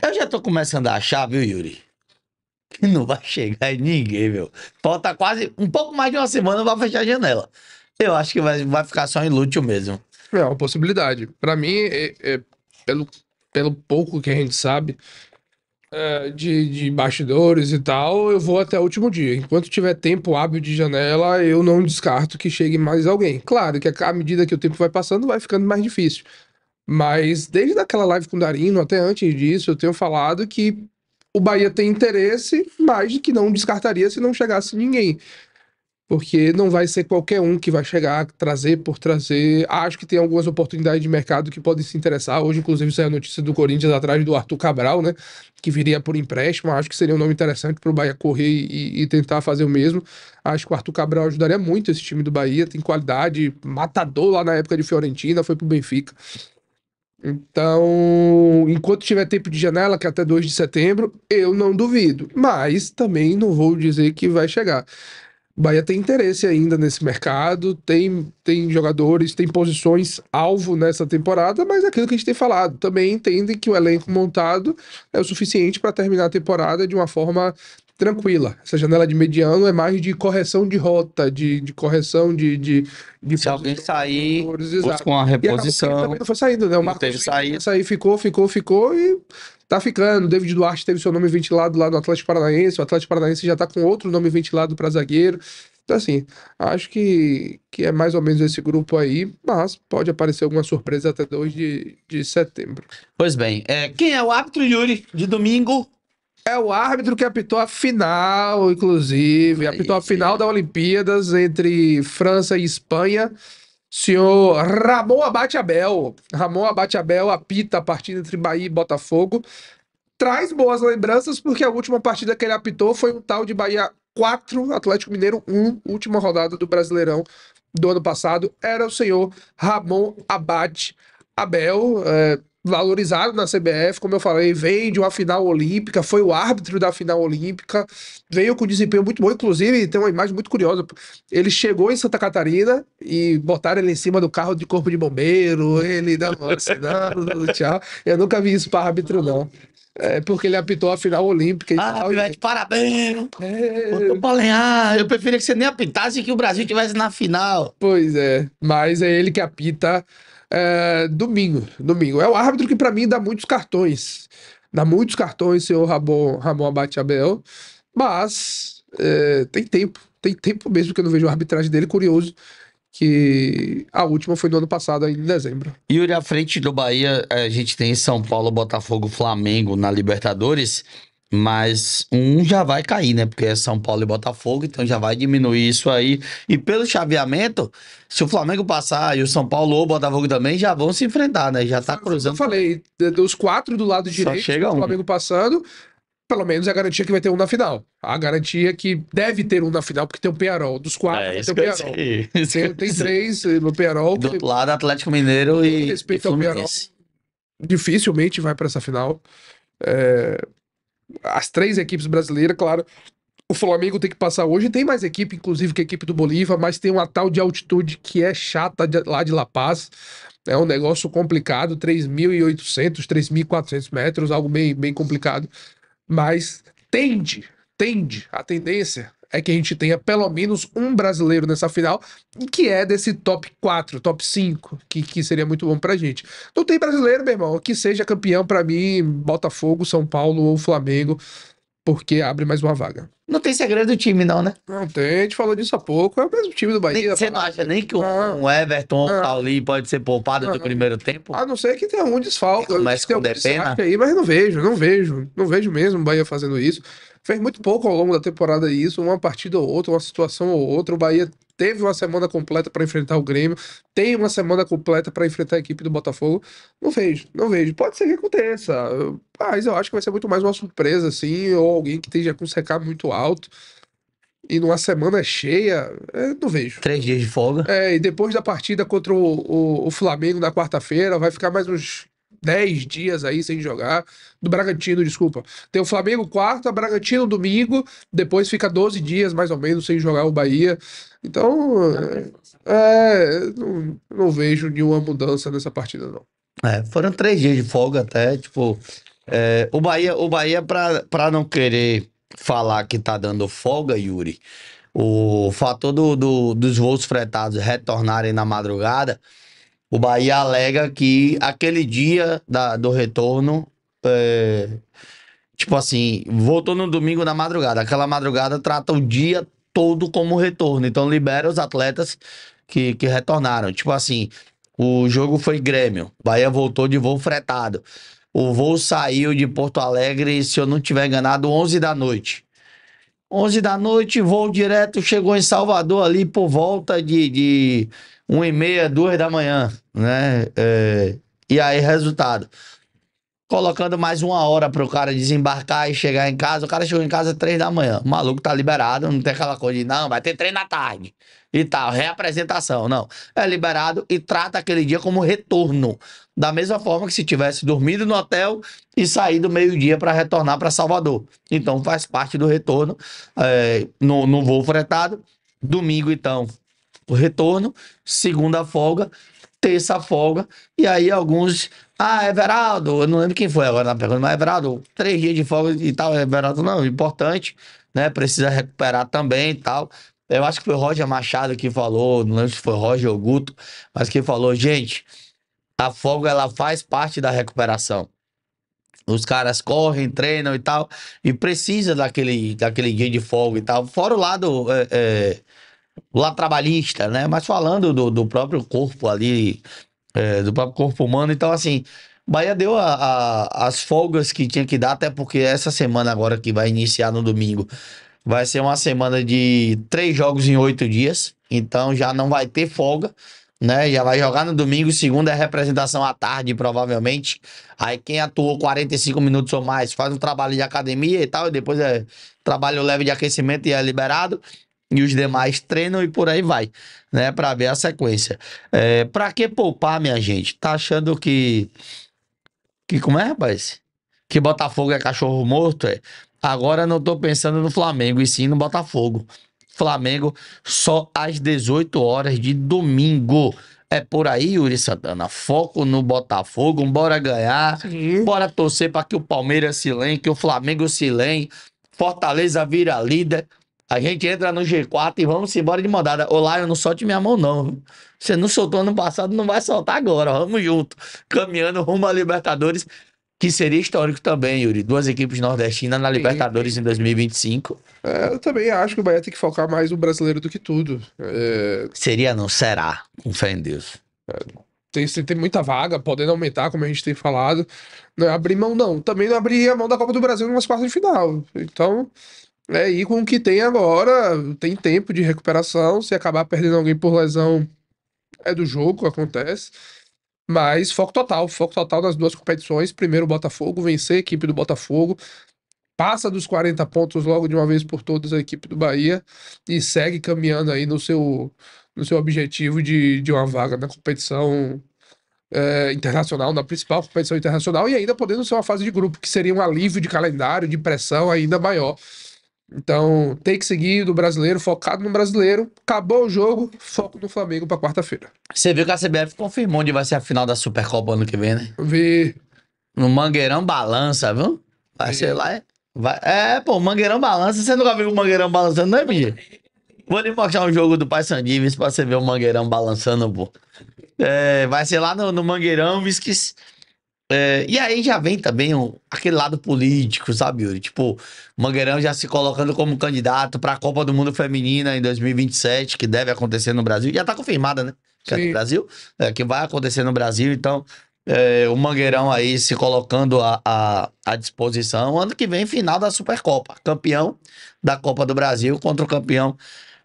Eu já tô começando a achar, viu, Yuri? Que não vai chegar ninguém, meu. Falta quase um pouco mais de uma semana pra fechar a janela. Eu acho que vai, vai ficar só inútil mesmo. É uma possibilidade. Para mim, é, é, pelo, pelo pouco que a gente sabe é, de, de bastidores e tal, eu vou até o último dia. Enquanto tiver tempo hábil de janela, eu não descarto que chegue mais alguém. Claro que à medida que o tempo vai passando, vai ficando mais difícil. Mas desde aquela live com o Darino, até antes disso, eu tenho falado que o Bahia tem interesse, mas que não descartaria se não chegasse ninguém. Porque não vai ser qualquer um que vai chegar, trazer por trazer. Acho que tem algumas oportunidades de mercado que podem se interessar. Hoje, inclusive, saiu a notícia do Corinthians atrás do Arthur Cabral, né? Que viria por empréstimo. Acho que seria um nome interessante para o Bahia correr e, e tentar fazer o mesmo. Acho que o Arthur Cabral ajudaria muito esse time do Bahia. Tem qualidade, matador lá na época de Fiorentina, foi para o Benfica. Então, enquanto tiver tempo de janela, que é até 2 de setembro, eu não duvido. Mas também não vou dizer que vai chegar. Bahia tem interesse ainda nesse mercado, tem, tem jogadores, tem posições alvo nessa temporada, mas é aquilo que a gente tem falado, também entendem que o elenco montado é o suficiente para terminar a temporada de uma forma tranquila. Essa janela de mediano é mais de correção de rota, de, de correção de, de, de Se alguém sair, com a reposição. E foi saindo, né? O Marcos teve saída. Sair, ficou, ficou, ficou e tá ficando. David Duarte teve seu nome ventilado lá no Atlético Paranaense. O Atlético Paranaense já tá com outro nome ventilado para zagueiro. Então, assim, acho que, que é mais ou menos esse grupo aí, mas pode aparecer alguma surpresa até 2 de, de setembro. Pois bem, é, quem é o árbitro, Yuri, de domingo? É o árbitro que apitou a final, inclusive. Apitou a final da Olimpíadas entre França e Espanha. Senhor Ramon Abate Abel. Ramon Abate Abel apita a partida entre Bahia e Botafogo. Traz boas lembranças, porque a última partida que ele apitou foi um tal de Bahia 4, Atlético Mineiro 1, última rodada do Brasileirão do ano passado. Era o senhor Ramon Abate Abel. É valorizado na CBF, como eu falei, vem de uma final olímpica, foi o árbitro da final olímpica, veio com desempenho muito bom, inclusive tem uma imagem muito curiosa. Ele chegou em Santa Catarina e botaram ele em cima do carro de corpo de bombeiro, ele da não, tchau. Eu nunca vi isso para árbitro, não. É porque ele apitou a final olímpica. Ah, Pivete, parabéns! É... Balear, eu preferia que você nem apitasse que o Brasil tivesse na final. Pois é, mas é ele que apita é, domingo, domingo. É o árbitro que para mim dá muitos cartões. Dá muitos cartões, senhor Ramon, Ramon Abate Abel. Mas é, tem tempo. Tem tempo mesmo que eu não vejo a arbitragem dele. Curioso que a última foi no ano passado, em dezembro. Yuri, à frente do Bahia, a gente tem São Paulo, Botafogo, Flamengo na Libertadores. Mas um já vai cair, né? Porque é São Paulo e Botafogo, então já vai diminuir isso aí. E pelo chaveamento, se o Flamengo passar e o São Paulo ou o Botafogo também, já vão se enfrentar, né? Já tá cruzando. Eu falei, dos quatro do lado direito, Só chega um. o Flamengo passando, pelo menos é a garantia que vai ter um na final. A garantia é que deve ter um na final, porque tem o Pearol. Dos quatro, é, tem o Pearol. Tem, tem três eh, no Pearol. Do outro lado, Atlético Mineiro e. Respeito e Fluminense. ao Dificilmente vai para essa final. É, as três equipes brasileiras, claro. O Flamengo tem que passar hoje. Tem mais equipe, inclusive, que a equipe do Bolívar, mas tem uma tal de altitude que é chata de, lá de La Paz. É um negócio complicado, 3.800, 3.400 metros, algo bem, bem complicado. Mas tende, tende, a tendência é que a gente tenha pelo menos um brasileiro nessa final, que é desse top 4, top 5, que, que seria muito bom pra gente. Não tem brasileiro, meu irmão, que seja campeão para mim, Botafogo, São Paulo ou Flamengo, porque abre mais uma vaga. Não tem segredo do time, não, né? Não tem, a gente falou disso há pouco. É o mesmo time do Bahia. Você tá não acha nem que um, ah, um Everton ah, ali pode ser poupado ah, no primeiro tempo? A não ser que tenha um desfalque. Começa com um depena. Aí, mas não vejo, não vejo. Não vejo mesmo o Bahia fazendo isso. Fez muito pouco ao longo da temporada isso, uma partida ou outra, uma situação ou outra. O Bahia teve uma semana completa para enfrentar o Grêmio, tem uma semana completa para enfrentar a equipe do Botafogo. Não vejo, não vejo. Pode ser que aconteça, mas eu acho que vai ser muito mais uma surpresa, assim, ou alguém que esteja com um muito alto. E numa semana cheia, é, não vejo. Três dias de folga. É, e depois da partida contra o, o, o Flamengo na quarta-feira, vai ficar mais uns 10 dias aí sem jogar. Do Bragantino, desculpa. Tem o Flamengo quarta, Bragantino domingo, depois fica 12 dias mais ou menos sem jogar o Bahia. Então, é, não, não vejo nenhuma mudança nessa partida, não. É, foram três dias de folga até, tipo. É, o Bahia, o Bahia pra, pra não querer falar que tá dando folga, Yuri, o fator do, do, dos voos fretados retornarem na madrugada o Bahia alega que aquele dia da, do retorno. É, tipo assim, voltou no domingo na madrugada. Aquela madrugada trata o dia todo como retorno. Então libera os atletas que, que retornaram. Tipo assim, o jogo foi Grêmio. Bahia voltou de voo fretado. O voo saiu de Porto Alegre, se eu não tiver enganado, 11 da noite. 11 da noite, voo direto, chegou em Salvador ali por volta de, de 1 e meia, 2 da manhã, né? É, e aí, resultado. Colocando mais uma hora pro cara desembarcar e chegar em casa. O cara chegou em casa às 3 da manhã. O maluco tá liberado, não tem aquela coisa de, não, vai ter treino na tarde e tal, reapresentação. Não. É liberado e trata aquele dia como retorno. Da mesma forma que se tivesse dormido no hotel e saído meio-dia para retornar para Salvador. Então faz parte do retorno é, no, no voo fretado. Domingo, então, o retorno. Segunda folga. Terça folga. E aí alguns. Ah, Everaldo, eu não lembro quem foi agora na pergunta, mas Everaldo, três dias de folga e tal. Everaldo, não, importante, né? Precisa recuperar também e tal. Eu acho que foi Roger Machado que falou, não lembro se foi Roger ou Guto, mas que falou, gente, a folga ela faz parte da recuperação. Os caras correm, treinam e tal, e precisa daquele, daquele dia de folga e tal. Fora o lado, é, é, o lado trabalhista, né? Mas falando do, do próprio corpo ali, é, do próprio corpo humano, então assim, Bahia deu a, a, as folgas que tinha que dar, até porque essa semana agora que vai iniciar no domingo, Vai ser uma semana de três jogos em oito dias. Então já não vai ter folga, né? Já vai jogar no domingo, segunda é representação à tarde, provavelmente. Aí quem atuou 45 minutos ou mais faz um trabalho de academia e tal, e depois é trabalho leve de aquecimento e é liberado. E os demais treinam e por aí vai, né? Pra ver a sequência. É, pra que poupar, minha gente? Tá achando que. Que como é, rapaz? que Botafogo é cachorro morto, é. Agora não tô pensando no Flamengo, e sim no Botafogo. Flamengo só às 18 horas de domingo. É por aí, Yuri Santana. Foco no Botafogo, bora ganhar. Sim. Bora torcer para que o Palmeiras se lenhe, que o Flamengo se lenhe. Fortaleza vira líder. A gente entra no G4 e vamos embora de mandada. Ô, Lion, não solte minha mão, não. Você não soltou ano passado, não vai soltar agora. Vamos junto. Caminhando rumo a Libertadores que seria histórico também, Yuri. Duas equipes nordestinas na Libertadores em 2025. É, eu também acho que o Bahia tem que focar mais no brasileiro do que tudo. É... Seria, não será, com fé em Deus. É. Tem, tem muita vaga, podendo aumentar, como a gente tem falado. Não é abrir mão, não. Também não abrir a mão da Copa do Brasil em umas quartas de final. Então, é ir com o que tem agora. Tem tempo de recuperação. Se acabar perdendo alguém por lesão, é do jogo, acontece. Mas foco total, foco total nas duas competições. Primeiro o Botafogo, vencer a equipe do Botafogo, passa dos 40 pontos logo de uma vez por todas a equipe do Bahia e segue caminhando aí no seu, no seu objetivo de, de uma vaga na competição é, internacional, na principal competição internacional, e ainda podendo ser uma fase de grupo, que seria um alívio de calendário, de pressão ainda maior então, tem que seguir do brasileiro, focado no brasileiro. Acabou o jogo, foco no Flamengo pra quarta-feira. Você viu que a CBF confirmou onde vai ser a final da Supercopa ano que vem, né? Vi. No Mangueirão Balança, viu? Vai ser lá. É? Vai... É, pô, Mangueirão Balança. Você nunca viu o Mangueirão balançando, não é, Bia? Vou lhe mostrar um jogo do Pai viu, pra você ver o Mangueirão balançando, pô. É, vai ser lá no, no Mangueirão, Visques. É, e aí já vem também um, aquele lado político, sabe, Yuri? Tipo, Mangueirão já se colocando como candidato para a Copa do Mundo Feminina em 2027, que deve acontecer no Brasil. Já está confirmada, né? Que é no Brasil, é, que vai acontecer no Brasil. Então, é, o Mangueirão aí se colocando à disposição. Ano que vem, final da Supercopa. Campeão da Copa do Brasil contra o campeão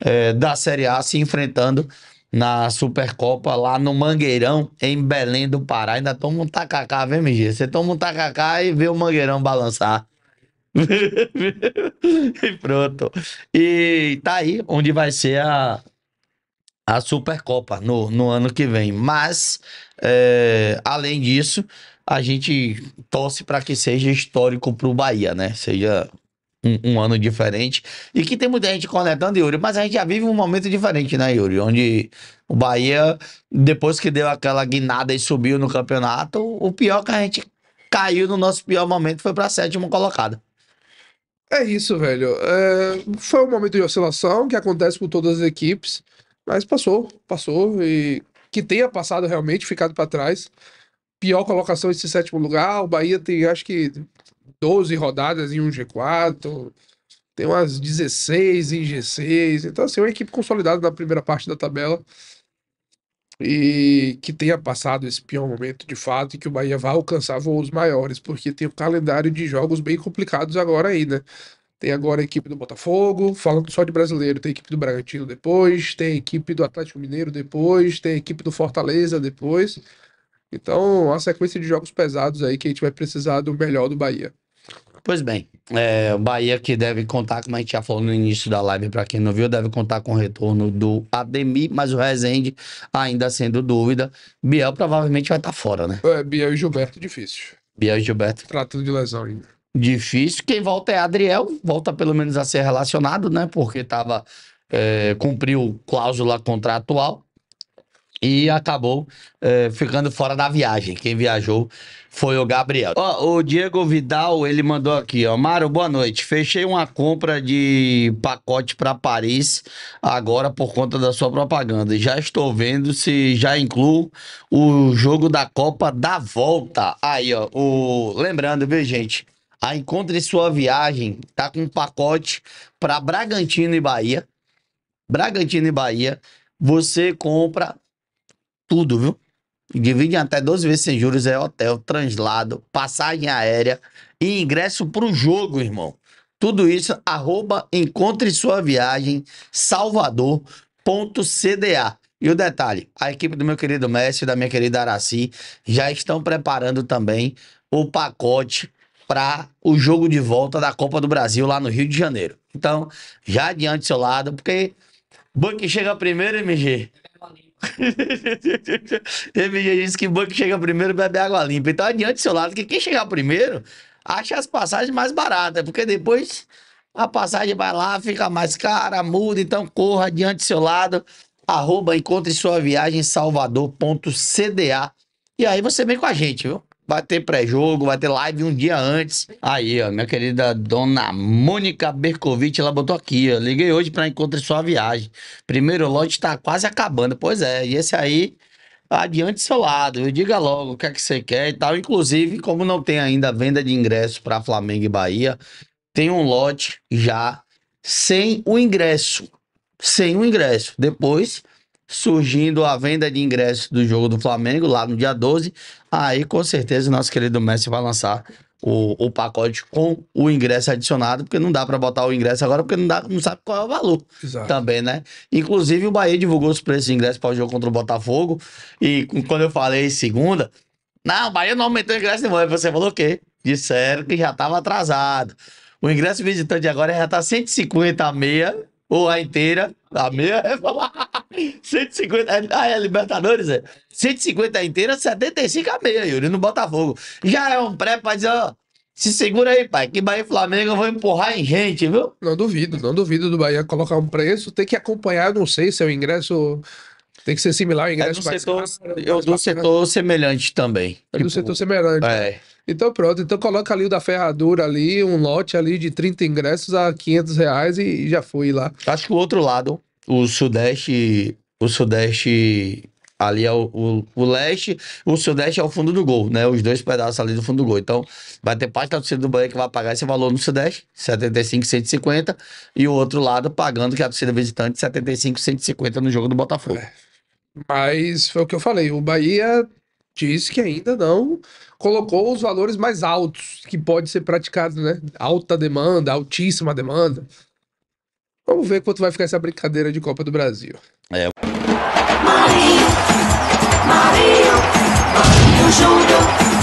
é, da Série A se enfrentando na Supercopa lá no Mangueirão, em Belém do Pará. Ainda toma um tacacá, vem, MG. Você toma um tacacá e vê o Mangueirão balançar. e pronto. E tá aí onde vai ser a, a Supercopa no, no ano que vem. Mas, é, além disso, a gente torce para que seja histórico pro Bahia, né? Seja um, um, ano diferente. E que tem muita gente conectando, Yuri, mas a gente já vive um momento diferente, né, Yuri? Onde o Bahia, depois que deu aquela guinada e subiu no campeonato, o pior que a gente caiu no nosso pior momento foi pra sétima colocada. É isso, velho. É... Foi um momento de oscilação que acontece com todas as equipes, mas passou, passou e que tenha passado realmente, ficado para trás. Pior colocação esse sétimo lugar, o Bahia tem acho que 12 rodadas em um G4, tem umas 16 em G6. Então, assim, é uma equipe consolidada na primeira parte da tabela e que tenha passado esse pior momento de fato e que o Bahia vá alcançar voos maiores, porque tem um calendário de jogos bem complicados agora aí, né? Tem agora a equipe do Botafogo, falando só de brasileiro, tem a equipe do Bragantino depois, tem a equipe do Atlético Mineiro depois, tem a equipe do Fortaleza depois. Então, uma sequência de jogos pesados aí que a gente vai precisar do melhor do Bahia. Pois bem, é, o Bahia que deve contar, como a gente já falou no início da live, para quem não viu, deve contar com o retorno do Ademir, mas o Rezende ainda sendo dúvida. Biel provavelmente vai estar tá fora, né? É, Biel e Gilberto, difícil. Biel e Gilberto. Tratando de lesão ainda. Difícil. Quem volta é Adriel, volta pelo menos a ser relacionado, né? Porque tava, é, cumpriu cláusula contratual e acabou é, ficando fora da viagem. Quem viajou foi o Gabriel. Ó, o Diego Vidal, ele mandou aqui, ó. Mário, boa noite. Fechei uma compra de pacote para Paris agora por conta da sua propaganda. Já estou vendo se já incluo o jogo da Copa da Volta. Aí, ó, o... lembrando, viu, gente? A Encontre Sua Viagem tá com um pacote para Bragantino e Bahia. Bragantino e Bahia. Você compra tudo, viu? Divide até 12 vezes sem juros, é hotel, translado, passagem aérea e ingresso pro jogo, irmão. Tudo isso, arroba Encontre Sua Viagem, Salvador.cda. E o detalhe, a equipe do meu querido mestre e da minha querida Araci já estão preparando também o pacote para o jogo de volta da Copa do Brasil lá no Rio de Janeiro. Então, já adiante seu lado, porque banco chega primeiro, MG. Teve gente que que chega primeiro bebe água limpa. Então adiante seu lado, que quem chegar primeiro acha as passagens mais baratas, porque depois a passagem vai lá, fica mais cara, muda. Então corra adiante seu lado, arroba encontre sua viagem salvador.cda. E aí você vem com a gente, viu? Vai ter pré-jogo, vai ter live um dia antes. Aí, ó, minha querida dona Mônica Bercovitch, ela botou aqui, ó. Liguei hoje para encontrar sua viagem. Primeiro lote tá quase acabando. Pois é, e esse aí adiante seu lado, eu diga logo o que é que você quer e tal. Inclusive, como não tem ainda venda de ingressos para Flamengo e Bahia, tem um lote já sem o ingresso. Sem o ingresso. Depois surgindo a venda de ingressos do jogo do Flamengo lá no dia 12. Aí com certeza o nosso querido Messi vai lançar o, o pacote com o ingresso adicionado, porque não dá para botar o ingresso agora, porque não, dá, não sabe qual é o valor Exato. também, né? Inclusive o Bahia divulgou os preços de ingresso para o jogo contra o Botafogo. E quando eu falei segunda, não, o Bahia não aumentou o ingresso nenhum. Aí você falou o quê? Disseram que já estava atrasado. O ingresso visitante agora já tá 150 a meia, ou a inteira, a meia é falar. 150. Ah, é Libertadores, é? 150 inteira, 75 a meia, Yuri, no Botafogo. Já é um pré pra dizer, ó. Se segura aí, pai, que Bahia e Flamengo vão empurrar em gente, viu? Não duvido, não duvido do Bahia colocar um preço. Tem que acompanhar, não sei se é o ingresso. Tem que ser similar ao é ingresso é do mais setor, né, Eu mais do bacana. setor semelhante também. É tipo, do setor semelhante. É. Então pronto, então coloca ali o da ferradura ali, um lote ali de 30 ingressos a 500 reais e, e já fui lá. Acho que o outro lado o Sudeste, o Sudeste ali é o, o, o, leste, o sudeste é o fundo do gol, né? Os dois pedaços ali do fundo do gol. Então, vai ter parte da torcida do Bahia que vai pagar esse valor no sudeste, 75, 150, e o outro lado pagando que é a torcida visitante 75, 150 no jogo do Botafogo. É. Mas foi o que eu falei, o Bahia disse que ainda não colocou os valores mais altos que pode ser praticado, né? Alta demanda, altíssima demanda. Vamos ver quanto vai ficar essa brincadeira de Copa do Brasil. É. Marinho, Marinho, Marinho Júnior.